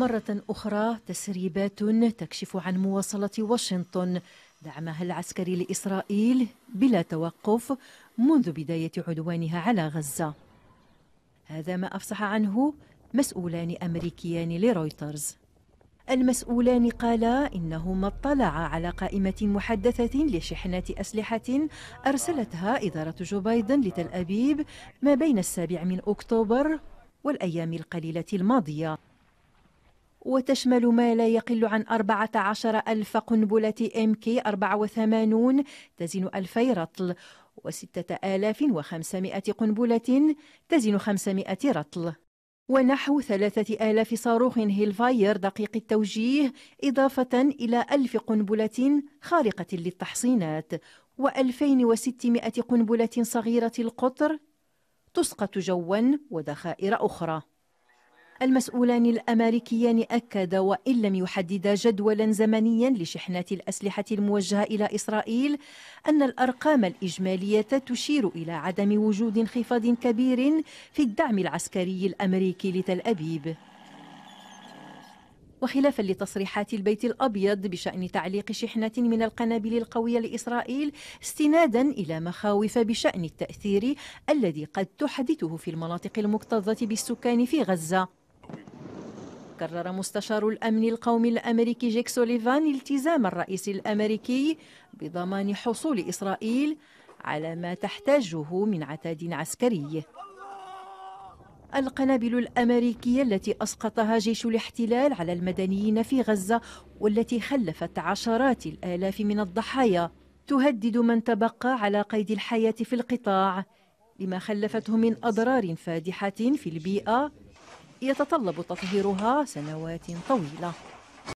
مرة أخرى تسريبات تكشف عن مواصلة واشنطن دعمها العسكري لإسرائيل بلا توقف منذ بداية عدوانها على غزة هذا ما أفصح عنه مسؤولان أمريكيان لرويترز المسؤولان قالا إنهما اطلعا على قائمة محدثة لشحنات أسلحة أرسلتها إدارة جو بايدن لتل أبيب ما بين السابع من أكتوبر والأيام القليلة الماضية وتشمل ما لا يقل عن 14 ألف قنبلة ام كي 84 تزن 2000 رطل و6500 قنبلة تزن 500 رطل ونحو ثلاثة آلاف صاروخ هيلفاير دقيق التوجيه إضافة إلى ألف قنبلة خارقة للتحصينات و2600 قنبلة صغيرة القطر تسقط جوا وذخائر أخرى المسؤولان الأمريكيان أكدا وإن لم يحددا جدولا زمنيا لشحنات الأسلحة الموجهة إلى إسرائيل أن الأرقام الإجمالية تشير إلى عدم وجود انخفاض كبير في الدعم العسكري الأمريكي لتل أبيب وخلافا لتصريحات البيت الابيض بشان تعليق شحنه من القنابل القويه لاسرائيل استنادا الى مخاوف بشان التاثير الذي قد تحدثه في المناطق المكتظه بالسكان في غزه كرر مستشار الأمن القومي الأمريكي جيك سوليفان التزام الرئيس الأمريكي بضمان حصول إسرائيل على ما تحتاجه من عتاد عسكري القنابل الأمريكية التي أسقطها جيش الاحتلال على المدنيين في غزة والتي خلفت عشرات الآلاف من الضحايا تهدد من تبقى على قيد الحياة في القطاع لما خلفته من أضرار فادحة في البيئة يتطلب تطهيرها سنوات طويله